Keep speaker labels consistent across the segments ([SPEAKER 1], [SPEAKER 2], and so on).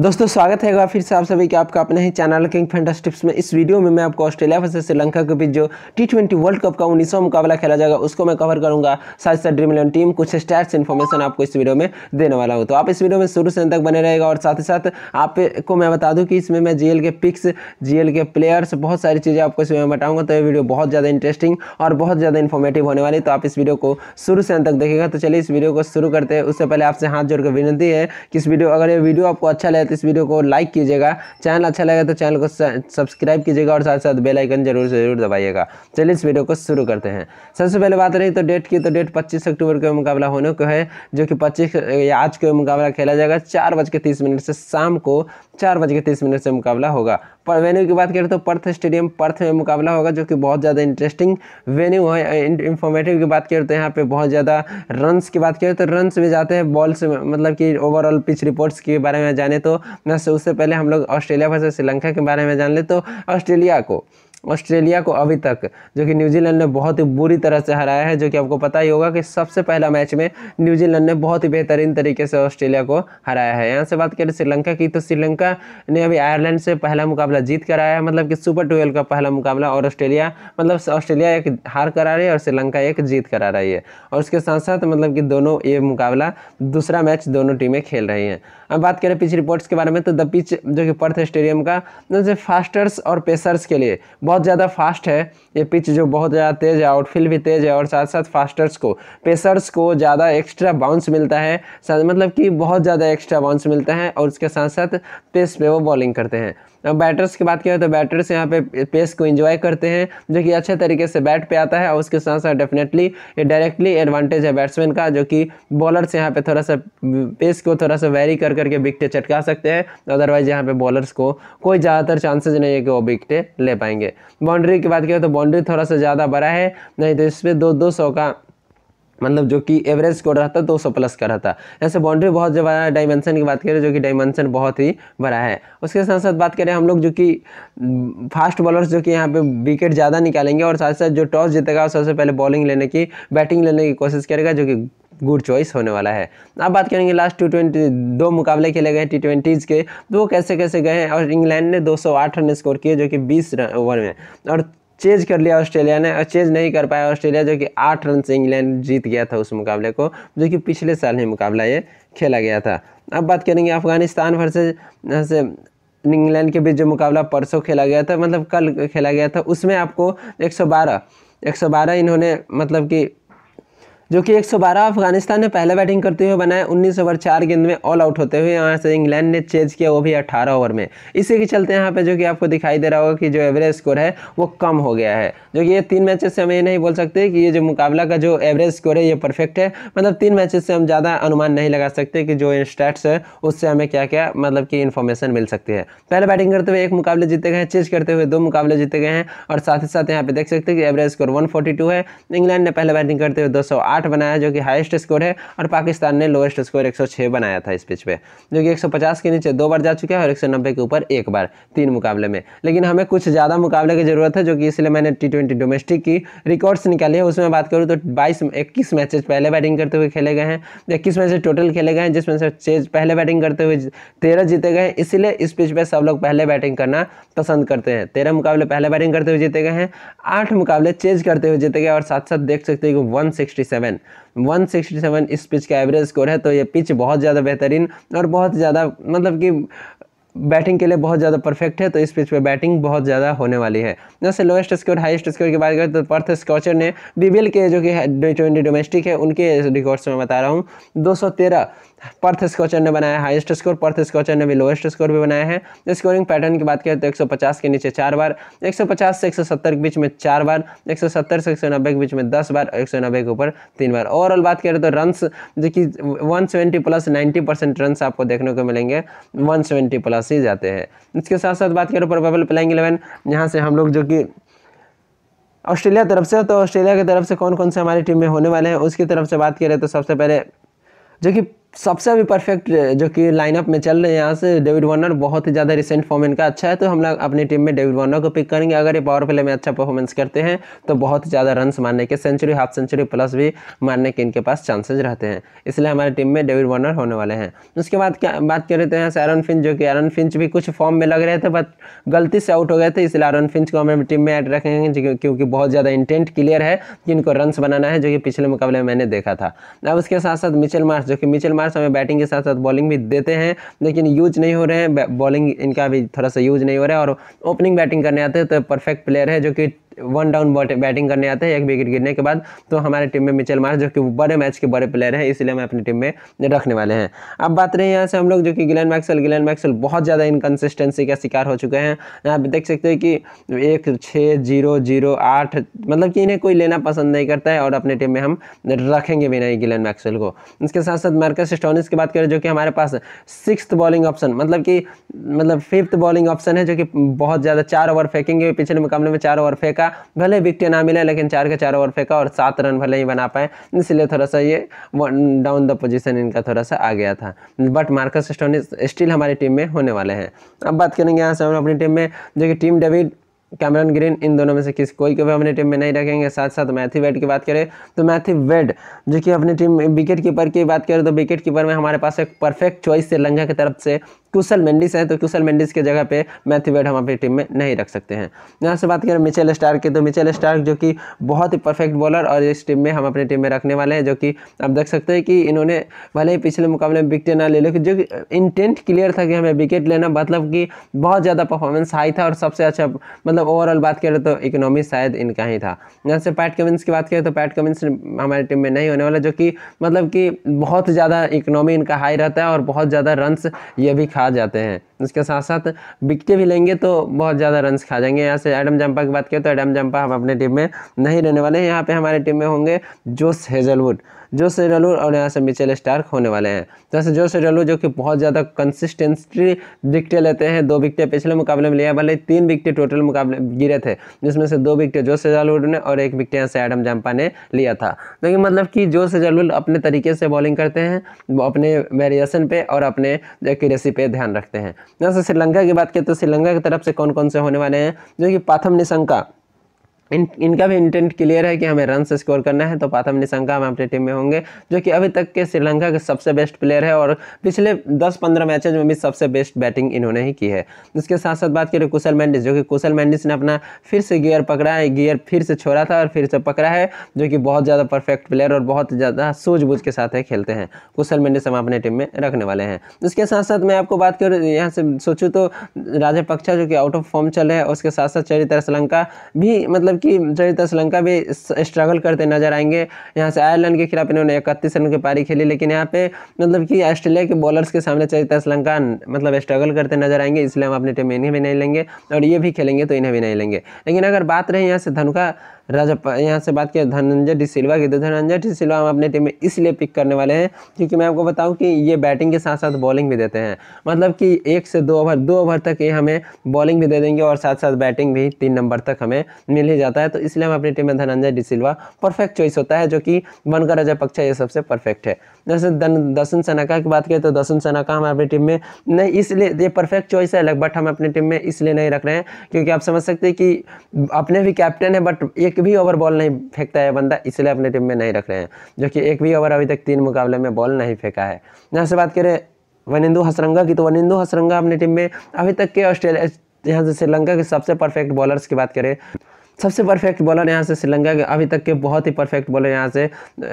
[SPEAKER 1] दोस्तों स्वागत है एक बार फिर से आप सभी के आपका अपने ही चैनल किंग फेंडस टिप्स में इस वीडियो में मैं आपको ऑस्ट्रेलिया वर्सेस श्रीलंका के बीच जो टी ट्वेंटी वर्ल्ड कप का उन्नीसवा मुकाबला खेला जाएगा उसको मैं कवर करूंगा साथ साथ ड्रीम इलेवन टीम कुछ स्टैट्स इन्फॉर्मेशन आपको इस वीडियो में देने वाला हूँ तो आप इस वीडियो में शुरू से अंतक तक बने रहेगा और साथ ही साथ आपको मैं बता दूँ कि इसमें मैं जी के पिक्स जी के प्लेयर्स बहुत सारी चीज़ें आपको इसमें मैं बताऊँगा तो ये वीडियो बहुत ज़्यादा इंटरेस्टिंग और बहुत ज़्यादा इन्फॉर्मेटिव होने वाली तो आप इस वीडियो को शुरू से अंत तक देखेगा तो चलिए इस वीडियो को शुरू करते हैं उससे पहले आपसे हाथ जोड़कर विनती है कि इस वीडियो अगर ये वीडियो आपको अच्छा तो इस वीडियो को लाइक कीजिएगा चैनल अच्छा लगे तो चैनल को सब्सक्राइब कीजिएगा और साथ साथ बेल आइकन जरूर से जरूर दबाइएगा चलिए इस वीडियो को शुरू करते हैं सबसे पहले बात रही तो डेट की तो डेट पच्चीस अक्टूबर का मुकाबला होने को है जो कि पच्चीस आज का मुकाबला खेला जाएगा चार बज के तीस मिनट से शाम को चार बज के तीस मिनट से मुकाबला होगा पर वेन्यू की बात करें तो पर्थ स्टेडियम पर्थ में मुकाबला होगा जो कि बहुत ज़्यादा इंटरेस्टिंग वेन्यू है इंफॉर्मेटिव की बात करें तो यहाँ पे बहुत ज़्यादा रन्स की बात करें तो रन्स में जाते हैं बॉल्स मतलब कि ओवरऑल पिच रिपोर्ट्स के बारे में जाने तो उससे पहले हम लोग ऑस्ट्रेलिया वर्सेज श्रीलंका के बारे में जान ले तो ऑस्ट्रेलिया को ऑस्ट्रेलिया को अभी तक जो कि न्यूजीलैंड ने बहुत ही बुरी तरह से हराया है जो कि आपको पता ही होगा कि सबसे पहला मैच में न्यूजीलैंड ने बहुत ही बेहतरीन तरीके से ऑस्ट्रेलिया को हराया है यहाँ से बात करें श्रीलंका की तो श्रीलंका ने अभी आयरलैंड से पहला मुकाबला जीत कराया है मतलब कि सुपर ट्वेल्व का पहला मुकाबला और ऑस्ट्रेलिया मतलब ऑस्ट्रेलिया एक हार करा रही है और श्रीलंका एक जीत करा रही है और उसके साथ साथ मतलब कि दोनों ये मुकाबला दूसरा मैच दोनों टीमें खेल रही हैं अब बात करें पिच रिपोर्ट्स के बारे में तो द पिच जो कि पर्थ स्टेडियम का जैसे तो फास्टर्स और पेसर्स के लिए बहुत ज़्यादा फास्ट है ये पिच जो बहुत ज़्यादा तेज़ है आउटफील्ड भी तेज़ है और साथ साथ फास्टर्स को पेसर्स को ज़्यादा एक्स्ट्रा बाउंस मिलता है मतलब कि बहुत ज़्यादा एक्स्ट्रा बाउंस मिलता है और उसके साथ साथ पेस पर वो बॉलिंग करते हैं बैटर्स की बात करें तो बैटर्स यहाँ पे पेस को इन्जॉय करते हैं जो कि अच्छे तरीके से बैट पे आता है और उसके साथ साथ डेफिनेटली ये डायरेक्टली एडवांटेज है बैट्समैन का जो कि बॉलर्स यहाँ पे थोड़ा सा पेस को थोड़ा सा वेरी कर करके विकटें चटका सकते हैं अदरवाइज यहाँ पे बॉलर्स को कोई ज़्यादातर चांसेज नहीं है कि वो विकटें ले पाएंगे बाउंड्री की बात करें तो बाउंड्री थोड़ा सा ज़्यादा बड़ा है नहीं तो इस पर दो दो सौ का मतलब जो कि एवरेज स्कोर रहता है दो सौ प्लस का रहता है जैसे बाउंड्री बहुत जब डायमेंशन की बात करें जो कि डायमेंशन बहुत ही बड़ा है उसके साथ साथ बात करें हम लोग जो कि फास्ट बॉलर्स जो कि यहाँ पे विकेट ज़्यादा निकालेंगे और साथ साथ जो टॉस जीतेगा सबसे पहले बॉलिंग लेने की बैटिंग लेने की कोशिश करेगा जो कि गुड चॉइस होने वाला है अब बात करेंगे लास्ट टू ट्वेंटी दो मुकाबले खेले गए टी ट्वेंटीज़ के तो वो कैसे कैसे गए हैं और इंग्लैंड ने 208 रन स्कोर किए जो कि 20 रन ओवर में और चेज कर लिया ऑस्ट्रेलिया ने और चेज नहीं कर पाया ऑस्ट्रेलिया जो कि आठ रन से इंग्लैंड जीत गया था उस मुकाबले को जो कि पिछले साल ही मुकाबला ये खेला गया था अब बात करेंगे अफगानिस्तान वर्सेज से इंग्लैंड के बीच जो मुकाबला परसों खेला गया था मतलब कल खेला गया था उसमें आपको एक 112 इन्होंने मतलब कि जो कि 112 अफगानिस्तान ने पहले बैटिंग करते हुए बनाए 19 ओवर चार गेंद में ऑल आउट होते हुए यहाँ से इंग्लैंड ने चेज किया वो भी 18 ओवर में इसी के चलते यहाँ पे जो कि आपको दिखाई दे रहा होगा कि जो एवरेज स्कोर है वो कम हो गया है जो कि ये तीन मैचेस से हम ये नहीं बोल सकते कि ये जो मुकाबला का जो एवरेज स्कोर है ये परफेक्ट है मतलब तीन मैचेस से हम ज़्यादा अनुमान नहीं लगा सकते कि जो स्टैट्स है उससे हमें क्या क्या मतलब कि इन्फॉर्मेशन मिल सकती है पहले बैटिंग करते हुए एक मुकाबले जीते गए हैं चेज करते हुए दो मुकाबले जीते गए हैं और साथ ही साथ यहाँ पे देख सकते हैं कि एवरेज स्कोर वन है इंग्लैंड ने पहले बैटिंग करते हुए दो 108 बनाया जो कि हाईएस्ट स्कोर है और पाकिस्तान ने लोएस्ट स्कोर 106 बनाया था इस पिच पे जो कि 150 के नीचे दो बार जा चुका है और 190 के ऊपर एक बार तीन मुकाबले में लेकिन हमें कुछ ज़्यादा मुकाबले की ज़रूरत है जो कि इसलिए मैंने टी ट्वेंटी डोमेस्टिक की रिकॉर्ड्स निकाली है उसमें बात करूँ तो बाईस इक्कीस मैचेज पहले बैटिंग करते हुए खेले गए हैं इक्कीस मैचेज टोटल खेले गए हैं जिसमें से पहले बैटिंग करते हुए तेरह जीते गए इसलिए इस पिच पर सब लोग पहले बैटिंग करना पसंद करते हैं तेरह मुकाबले पहले बैटिंग करते हुए जीते गए हैं आठ मुकाबले चेज करते हुए जीते गए और साथ साथ देख सकते हैं कि वन सेवन वन इस पिच का एवरेज स्कोर है तो ये पिच बहुत ज़्यादा बेहतरीन और बहुत ज़्यादा मतलब कि बैटिंग के लिए बहुत ज़्यादा परफेक्ट है तो इस पिच पे बैटिंग बहुत ज़्यादा होने वाली है जैसे लोएस्ट स्कोर हाईएस्ट स्कोर की बात करें तो पर्थ स्कॉचर ने बीबीएल के जो कि ट्वेंटी डोमेस्टिक है उनके रिकॉर्ड्स में बता रहा हूँ 213 पर्थ स्कॉचर ने बनाया हाईएस्ट स्कोर पर्थ स्कॉचर ने भी लोएस्ट स्कोर भी बनाया है स्कोरिंग पैटर्न की बात करें तो 150 के नीचे चार बार 150 से 170 के बीच में चार बार 170 से 190 के बीच में दस बार और 190 के ऊपर तीन बार ओवरऑल बात करें तो रन्स जो कि seventy plus ninety percent runs आपको देखने को मिलेंगे वन प्लस ही जाते हैं इसके साथ साथ बात करें प्रोबेबल प्लेइंग इलेवन यहाँ से हम लोग जो कि ऑस्ट्रेलिया तरफ से तो ऑस्ट्रेलिया की तरफ से कौन कौन से हमारी टीम में होने वाले हैं उसकी तरफ से बात करें तो सबसे पहले जो कि सबसे अभी परफेक्ट जो कि लाइनअप में चल रहे हैं यहाँ से डेविड वार्नर बहुत ही ज़्यादा रिसेंट फॉर्म इनका अच्छा है तो हम लोग अपनी टीम में डेविड वार्नर को पिक करेंगे अगर ये पावर प्ले में अच्छा परफॉर्मेंस करते हैं तो बहुत ज़्यादा रन्स मारने के सेंचुरी हाफ सेंचुरी प्लस भी मारने के इनके पास चांसेज रहते हैं इसलिए हमारे टीम में डेविड वार्नर होने वाले हैं उसके बाद क्या बात कर रहे हैं एरन फिंच जो कि एरन फिंच भी कुछ फॉर्म में लग रहे थे बट गलती से आउट हो गए थे इसलिए एरन फिंच को हम टीम में ऐड रखेंगे क्योंकि बहुत ज़्यादा इंटेंट क्लियर है कि इनको रन बनाना है जो कि पिछले मुकाबले में मैंने देखा था अब उसके साथ साथ मिचल मार्स जो कि मिचल मार्स स्पार्स हमें बैटिंग के साथ साथ बॉलिंग भी देते हैं लेकिन यूज नहीं हो रहे हैं बॉलिंग इनका भी थोड़ा सा यूज नहीं हो रहा है और ओपनिंग बैटिंग करने आते हैं तो परफेक्ट प्लेयर है जो कि वन डाउन बैटिंग करने आते हैं एक विकेट गिरने के बाद तो हमारे टीम में मिचेल मार्स जो कि बड़े मैच के बड़े प्लेयर हैं इसलिए हम अपनी टीम में रखने वाले हैं अब बात रही यहाँ से हम लोग जो कि गिलन मैक्सल गिलन मैक्सल बहुत ज़्यादा इनकन्सिस्टेंसी का शिकार हो चुके हैं यहाँ पर देख सकते हैं कि एक छः जीरो जीरो आठ मतलब कि इन्हें कोई लेना पसंद नहीं करता है और अपने टीम में हम रखेंगे भी नहीं गिलन मैक्सल को इसके साथ साथ मार्कस स्टोनिस की बात करें जो कि हमारे पास सिक्स बॉलिंग ऑप्शन मतलब कि मतलब फिफ्थ बॉलिंग ऑप्शन है जो कि बहुत ज़्यादा चार ओवर फेंकेंगे पिछले मुकाबले में चार ओवर फेंका मिला भले विकटें ना मिले लेकिन चार के चार ओवर फेंका और सात रन भले ही बना पाए इसलिए थोड़ा सा ये डाउन द पोजिशन इनका थोड़ा सा आ गया था बट मार्कस स्टोनिस स्टिल हमारी टीम में होने वाले हैं अब बात करेंगे यहाँ से हम अपनी टीम में जो कि टीम डेविड कैमरन ग्रीन इन दोनों में से किस कोई को भी अपनी टीम में नहीं रखेंगे साथ साथ मैथी वेड की बात करें तो मैथी वेड जो कि अपनी टीम विकेट कीपर की बात करें तो विकेट कीपर में हमारे पास एक परफेक्ट चॉइस से लंघा की तरफ से कुशल मेंडिस है तो कुशल मेंडिस के जगह पे वेड हम अपनी टीम में नहीं रख सकते हैं यहाँ से बात करें मिचेल स्टार्क की तो मिचेल स्टार्क जो कि बहुत ही परफेक्ट बॉलर और इस टीम में हम अपनी टीम में रखने वाले हैं जो कि आप देख सकते हैं कि इन्होंने भले ही पिछले मुकाबले में विकटें ना ले लो जो इंटेंट क्लियर था कि हमें विकेट लेना मतलब कि बहुत ज़्यादा परफॉर्मेंस हाई था और सबसे अच्छा मतलब ओवरऑल बात करें तो इकोनॉमी शायद इनका ही था यहाँ से पैट कमिंस की बात करें तो पैट कमिंस हमारी टीम में नहीं होने वाला जो कि मतलब कि बहुत ज़्यादा इकोनॉमी इनका हाई रहता है और बहुत ज़्यादा रन्स ये भी खा आ जाते हैं उसके साथ साथ विकटे भी लेंगे तो बहुत ज़्यादा रन्स खा जाएंगे यहाँ से एडम जंपा की बात करें तो एडम जंपा हम अपने टीम में नहीं रहने वाले हैं यहाँ पे हमारे टीम में होंगे जोस हेजलवुड जोस हेजलवुड और यहाँ से मिचेल स्टार्क होने वाले हैं जैसे जोस हेजलवुड जो कि बहुत ज़्यादा कंसिस्टेंसी विकटें लेते हैं दो विकटें पिछले मुकाबले में लिया भले तीन विकटें टोटल मुकाबले गिरे थे जिसमें से दो विकटें जोस हेजलवुड ने और एक विकट यहाँ से एडम जंपा ने लिया था लेकिन तो मतलब कि जोस हेजलवुड अपने तरीके से बॉलिंग करते हैं अपने वेरिएशन पर और अपने एक्यूरेसी पर ध्यान रखते हैं जैसे श्रीलंका की बात करें तो श्रीलंका की तरफ से कौन कौन से होने वाले हैं जो कि पाथम निशंका इन इनका भी इंटेंट क्लियर है कि हमें रन स्कोर करना है तो पाथम निशंका हम अपनी टीम में होंगे जो कि अभी तक के श्रीलंका के सबसे बेस्ट प्लेयर है और पिछले 10-15 मैचेज में भी सबसे बेस्ट बैटिंग इन्होंने ही की है इसके साथ साथ बात करें कुशल मैंडिस जो कि कुशल मैंडिस ने अपना फिर से गियर पकड़ा है गियर फिर से छोड़ा था और फिर से पकड़ा है जो कि बहुत ज़्यादा परफेक्ट प्लेयर और बहुत ज़्यादा सूझबूझ के साथ है खेलते हैं कुशल मैंडिस हम अपने टीम में रखने वाले हैं इसके साथ साथ मैं आपको बात करूँ यहाँ से सोचूँ तो राजा पक्षा जो कि आउट ऑफ फॉर्म चल रहे हैं उसके साथ साथ चरित्र श्रीलंका भी मतलब मतलब कि श्रीलंका भी स्ट्रगल करते नजर आएंगे यहाँ से आयरलैंड के खिलाफ इन्होंने इकतीस रन की पारी खेली लेकिन यहाँ पे मतलब कि ऑस्ट्रेलिया के बॉलर्स के सामने चरित्र श्रीलंका मतलब स्ट्रगल करते नजर आएंगे इसलिए हम अपनी टीम में इन्हें भी नहीं लेंगे और ये भी खेलेंगे तो इन्हें भी नहीं लेंगे लेकिन अगर बात रही यहाँ से धनुका राजा यहाँ से बात किया धनंजय डी सिल्वा की तो धनंजय डी सिल्वा हम अपने टीम में इसलिए पिक करने वाले हैं क्योंकि मैं आपको बताऊं कि ये बैटिंग के साथ साथ बॉलिंग भी देते हैं मतलब कि एक से दो ओवर दो ओवर तक ये हमें बॉलिंग भी दे देंगे और साथ साथ बैटिंग भी तीन नंबर तक हमें मिल ही जाती जाता है तो इसलिए हम अपनी टीम में धनंजय डी सिल्वा परफेक्ट चॉइस होता है जो कि बनकर अजय पक्षा ये सबसे परफेक्ट है जैसे दसन सनाका की बात करें तो दसन सनाका हम अपनी टीम में नहीं इसलिए ये परफेक्ट चॉइस है अलग बट हम अपनी टीम में इसलिए नहीं रख रहे हैं क्योंकि आप समझ सकते हैं कि अपने भी कैप्टन है बट एक भी ओवर बॉल नहीं फेंकता है बंदा इसलिए अपनी टीम में नहीं रख रहे हैं जो कि एक भी ओवर अभी तक तीन मुकाबले में बॉल नहीं फेंका है यहाँ से बात करें वनिंदु हसरंगा की तो वनिंदु हसरंगा अपनी टीम में अभी तक के ऑस्ट्रेलिया यहाँ से श्रीलंका के सबसे परफेक्ट बॉलर्स की बात करें सबसे परफेक्ट बॉलर यहाँ से श्रीलंका के अभी तक के बहुत ही परफेक्ट बॉलर यहाँ से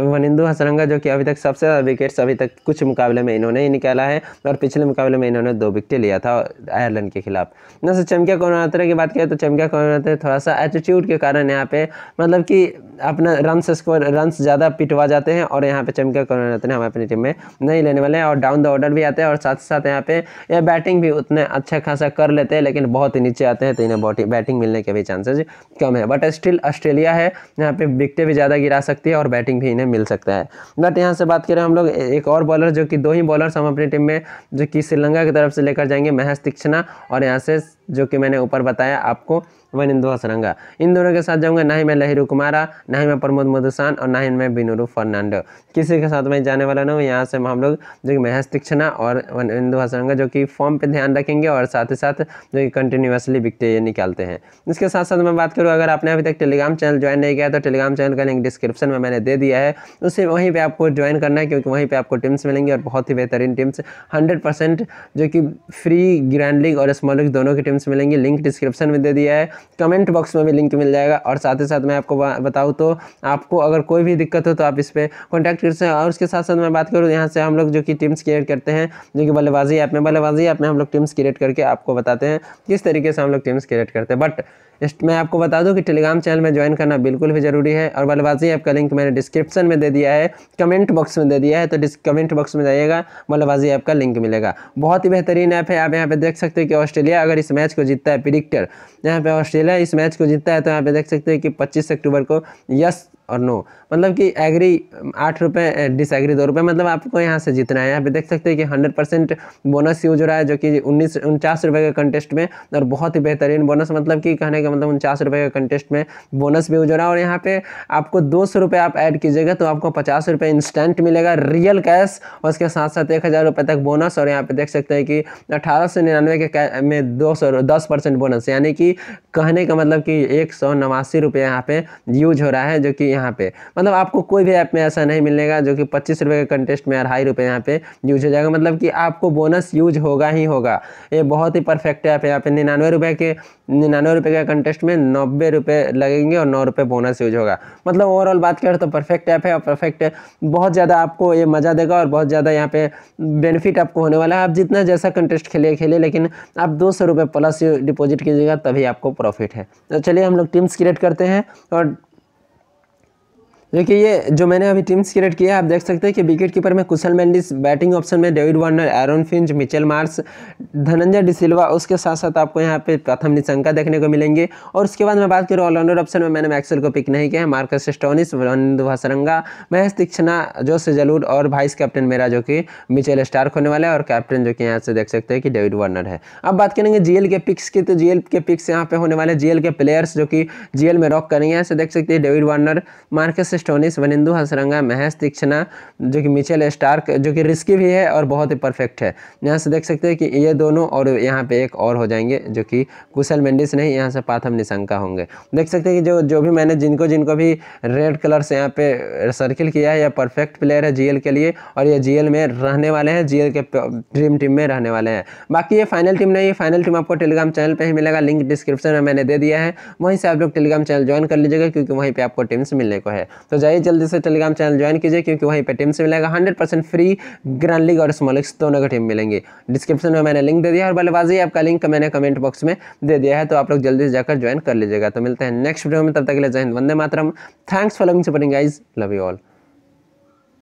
[SPEAKER 1] वनिंदु हसरंगा जो कि अभी तक सबसे ज़्यादा विकेट्स अभी तक कुछ मुकाबले में इन्होंने ही निकाला है और पिछले मुकाबले में इन्होंने दो विकेट लिया था आयरलैंड के खिलाफ जैसे चमकिया कोनात्रे की बात करें तो चमकिया कोनात्रे थोड़ा सा एटीट्यूड के कारण यहाँ पे मतलब कि अपना रन स्कोर रन ज़्यादा पिटवा जाते हैं और यहाँ पर चमकिया कोनात्रे हम अपनी टीम में नहीं लेने वाले हैं और डाउन द ऑर्डर भी आते हैं और साथ साथ यहाँ पे यह बैटिंग भी उतने अच्छा खासा कर लेते हैं लेकिन बहुत ही नीचे आते हैं तो इन्हें बैटिंग मिलने के भी चांसेज कम कम है बट स्टिल ऑस्ट्रेलिया है यहाँ पे विकटें भी ज़्यादा गिरा सकती है और बैटिंग भी इन्हें मिल सकता है बट यहाँ से बात करें हम लोग एक और बॉलर जो कि दो ही बॉलर्स हम अपनी टीम में जो कि श्रीलंका की तरफ से लेकर जाएंगे महज तीक्षणा और यहाँ से जो कि मैंने ऊपर बताया आपको वनिंदु हसरंगा इन दोनों के साथ जाऊँगा ना ही मैं लहरू कुमारा ना ही मैं प्रमोद मधुसान और ना ही मैं बिनुरू फर्नांडो किसी के साथ मैं जाने वाला ना हूँ यहाँ से हम लोग जो कि महेश तीक्षणा और वनिंदु हसरंगा जो कि फॉर्म पर ध्यान रखेंगे और साथ ही साथ जो कि कंटिन्यूसली ये निकालते हैं इसके साथ साथ मैं बात करूँ अगर आपने अभी तक टेलीग्राम चैनल ज्वाइन नहीं किया तो टेलीग्राम चैनल का लिंक डिस्क्रिप्शन में मैंने दे दिया है उसे वहीं पर आपको ज्वाइन करना है क्योंकि वहीं पर आपको टीम्स मिलेंगी और बहुत ही बेहतरीन टीम्स हंड्रेड जो कि फ्री ग्रैंड लीग और स्मॉल लीग दोनों की टीम्स मिलेंगी लिंक डिस्क्रिप्शन में दे दिया है कमेंट बॉक्स में भी लिंक मिल जाएगा और साथ ही साथ मैं आपको बताऊँ तो आपको अगर कोई भी दिक्कत हो तो आप इस पर कॉन्टैक्ट कर सकते हैं और उसके साथ साथ मैं बात करूँ यहाँ से हम लोग जो कि टीम्स क्रिएट करते हैं जो कि बल्लेबाजी ऐप में बल्लेबाजी ऐप में हम लोग टीम्स क्रिएट करके आपको बताते हैं किस तरीके से हम लोग टीम्स क्रिएट करते हैं बट मैं आपको बता दूं कि टेलीग्राम चैनल में ज्वाइन करना बिल्कुल भी ज़रूरी है और बल्लेबाजी ऐप का लिंक मैंने डिस्क्रिप्शन में दे दिया है कमेंट बॉक्स में दे दिया है तो कमेंट बॉक्स में जाइएगा बल्लेबाजी ऐप का लिंक मिलेगा बहुत ही बेहतरीन ऐप है आप यहाँ पे देख सकते हो कि ऑस्ट्रेलिया अगर इस मैच को जीतता है प्रिडिक्टर यहाँ पे ऑस्ट्रेलिया इस मैच को जीतता है तो यहाँ पे देख सकते हैं कि 25 अक्टूबर को यस और नो मतलब कि एग्री आठ रुपये डिसएग्री दो रुपये मतलब आपको यहाँ से जितना है यहाँ पे देख सकते हैं कि हंड्रेड परसेंट बोनस यूज हो रहा है जो कि उन्नीस उनचास रुपये के कंटेस्ट में और बहुत ही बेहतरीन बोनस मतलब कि कहने का मतलब उनचास रुपये के कंटेस्ट में बोनस भी यूज हो रहा है और यहाँ पे आपको दो सौ रुपये आप ऐड कीजिएगा तो आपको पचास रुपये इंस्टेंट मिलेगा रियल कैश और उसके साथ साथ एक हज़ार रुपये तक बोनस और यहाँ पे देख सकते हैं कि अठारह सौ निन्यानवे के में दो सौ दस परसेंट बोनस यानी कि कहने का मतलब कि एक सौ नवासी रुपये यहाँ पे यूज हो रहा है जो कि यहाँ पे मतलब आपको कोई भी ऐप में ऐसा नहीं मिलेगा जो कि पच्चीस रुपये के कंटेस्ट में अढ़ाई रुपये यहाँ पे यूज हो जाएगा मतलब कि आपको बोनस यूज होगा ही होगा ये बहुत ही परफेक्ट ऐप है यहाँ पे निन्यानवे रुपये के निन्यानवे रुपये के कंटेस्ट में नब्बे रुपये लगेंगे और नौ रुपये बोनस यूज होगा मतलब ओवरऑल बात करें तो परफेक्ट ऐप है और परफेक्ट बहुत ज़्यादा आपको ये मज़ा देगा और बहुत ज़्यादा यहाँ पे बेनिफिट आपको होने वाला है आप जितना जैसा कंटेस्ट खेलिए खेलिए लेकिन आप दो सौ रुपये प्लस डिपॉजिट कीजिएगा तभी आपको प्रॉफिट है तो चलिए हम लोग टीम्स क्रिएट करते हैं और देखिए ये जो मैंने अभी टीम्स क्रिएट किया है आप देख सकते हैं कि विकेट कीपर में कुशल मेंडिस बैटिंग ऑप्शन में David Warner Aaron Finch Mitchell Marsh Dhananjaya de Silva उसके साथ साथ आपको यहाँ पे प्रथम निशंका देखने को मिलेंगे और उसके बाद मैं बात करूँ ऑलराउंडर ऑप्शन में मैंने मैक्सल को पिक नहीं किया है Marcus Stoinis Wanindu Hasaranga Maheesh Theekshana Josh जलूर और वाइस कैप्टन मेरा जो कि मिचेल स्टार्क होने वाला है और कैप्टन जो कि यहाँ से देख सकते हैं कि डेविड वार्नर है अब बात करेंगे जी के पिक्स की तो जी के पिक्स यहाँ पे होने वाले जी के प्लेयर्स जो कि जी में रॉक करेंगे ऐसे देख सकते हैं David Warner Marcus Stoinis Wanindu Hasaranga Maheesh Theekshana जो कि मिचेल स्टार्क जो कि रिस्की भी है और बहुत ही परफेक्ट है यहाँ से देख सकते हैं कि ये दोनों और यहाँ पे एक और हो जाएंगे जो कि कुशल मेंडिस नहीं यहाँ से पाथम निशंका होंगे देख सकते हैं कि जो जो भी मैंने जिनको जिनको भी रेड कलर से यहाँ पे सर्किल किया है यह परफेक्ट प्लेयर है जीएल के लिए और ये जी में रहने वाले हैं जी के ड्रीम टीम में रहने वाले हैं बाकी ये फाइनल टीम नहीं फाइनल टीम आपको टेलीग्राम चैनल पर ही मिलेगा लिंक डिस्क्रिप्शन में मैंने दे दिया है वहीं से आप लोग टेलीग्राम चैनल ज्वाइन कर लीजिएगा क्योंकि वहीं पर आपको टीम्स मिलने को है तो जाइए जल्दी से टेलीग्राम चैनल ज्वाइन कीजिए क्योंकि वहीं पर टीम से मिलेगा हंड्रेड फ्री ग्रैंड लीग और स्मॉल लीग्स दोनों का टीम मिलेंगे डिस्क्रिप्शन में मैंने लिंक दे दिया और बल्लेबाजी आपका लिंक मैंने कमेंट बॉक्स में दे दिया है तो आप लोग जल्दी से जाकर ज्वाइन कर लीजिएगा तो मिलते हैं नेक्स्ट वीडियो में तब तक के लिए जय हिंद वंदे मातरम thanks for loving supporting guys love you all